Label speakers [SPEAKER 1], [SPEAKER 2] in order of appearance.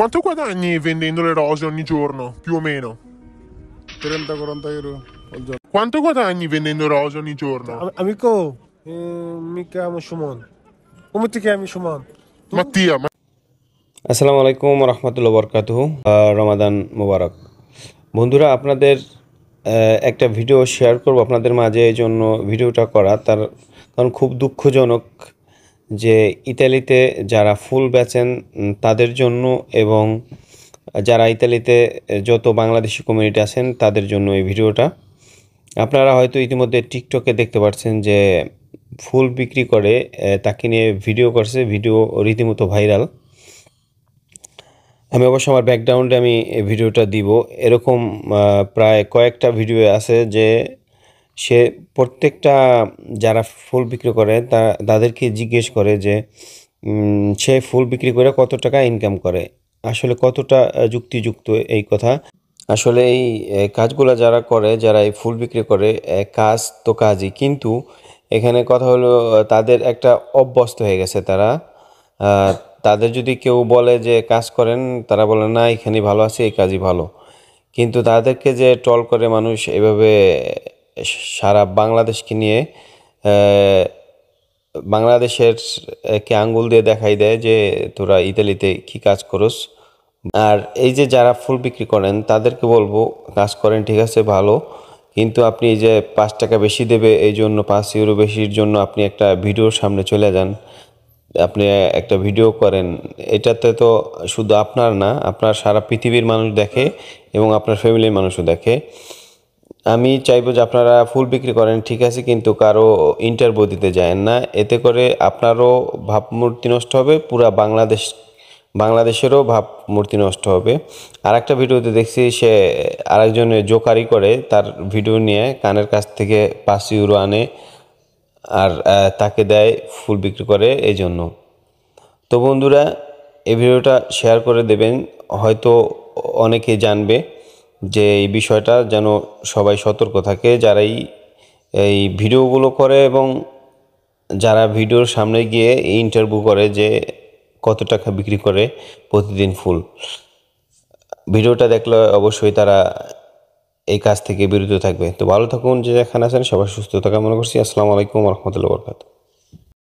[SPEAKER 1] Quanto guadagni vendendo le rose ogni giorno, più o meno? 30-40 euro al giorno. Quanto guadagni vendendo rose ogni giorno? Amico, eh, mi chiamo Shumon. Come ti chiami Shumon? Tu? Mattia. Ma- আসসালামু আলাইকুম রহমতুল্লা বরকাতহ রমাদান মোবারক বন্ধুরা আপনাদের একটা video share করব আপনাদের মাঝে এই জন্য ভিডিওটা করা তার কারণ খুব দুঃখজনক যে ইতালিতে যারা ফুল বেচেন তাদের জন্য এবং যারা ইতালিতে যত বাংলাদেশি কমিউনিটি আছেন তাদের জন্য এই ভিডিওটা আপনারা হয়তো ইতিমধ্যে টিকটকে দেখতে পাচ্ছেন যে ফুল বিক্রি করে তাকে নিয়ে ভিডিও করছে ভিডিও রীতিমতো ভাইরাল আমি অবশ্য আমার ব্যাকগ্রাউন্ডে আমি ভিডিওটা দিব এরকম প্রায় কয়েকটা ভিডিও আছে যে সে প্রত্যেকটা যারা ফুল বিক্রি করে তা তাদেরকে জিজ্ঞেস করে যে সে ফুল বিক্রি করে কত টাকা ইনকাম করে আসলে কতটা যুক্তিযুক্ত এই কথা আসলে এই কাজগুলো যারা করে যারা এই ফুল বিক্রি করে কাজ তো কাজই কিন্তু এখানে কথা হলো তাদের একটা অভ্যস্ত হয়ে গেছে তারা তাদের যদি কেউ বলে যে কাজ করেন তারা বলে না এখানে ভালো আছে এই কাজই ভালো কিন্তু তাদেরকে যে টল করে মানুষ এভাবে সারা বাংলাদেশকে নিয়ে বাংলাদেশের কে আঙ্গুল দিয়ে দেখাই দেয় যে তোরা ইতালিতে কি কাজ করস আর এই যে যারা ফুল বিক্রি করেন তাদেরকে বলবো কাজ করেন ঠিক আছে ভালো কিন্তু আপনি যে পাঁচ টাকা বেশি দেবে এই জন্য পাঁচ ইউরো বেশির জন্য আপনি একটা ভিডিওর সামনে চলে যান আপনি একটা ভিডিও করেন এটাতে তো শুধু আপনার না আপনার সারা পৃথিবীর মানুষ দেখে এবং আপনার ফ্যামিলির মানুষও দেখে আমি চাইবো যে আপনারা ফুল বিক্রি করেন ঠিক আছে কিন্তু কারো ইন্টারভিউ দিতে যায়েন না এতে করে আপনারও ভাবমূর্তি নষ্ট হবে পুরো বাংলাদেশ বাংলাদেশেরও ভাবমূর্তি নষ্ট হবে আর একটা ভিডিওতে দেখছি সে আরেকজনে জোকারি করে তার ভিডিও নিয়ে কানের কাছ থেকে পাঁচ ইউরো আনে আর তাকে দেয় ফুল বিক্রি করে এই জন্য তো বন্ধুরা এই ভিডিওটা শেয়ার করে দেবেন হয়তো অনেকে জানবে যে এই বিষয়টা যেন সবাই সতর্ক থাকে যারাই এই ভিডিওগুলো করে এবং যারা ভিডিওর সামনে গিয়ে ইন্টারভিউ করে যে কত টাকা বিক্রি করে প্রতিদিন ফুল ভিডিওটা দেখলে অবশ্যই তারা এই কাজ থেকে বিরত থাকবে তো ভালো থাকুন যে যেখানে আছেন সবাই সুস্থ থাকা মনে করছি আসসালামু আলাইকুম রহমতুল্লাহ বরকাত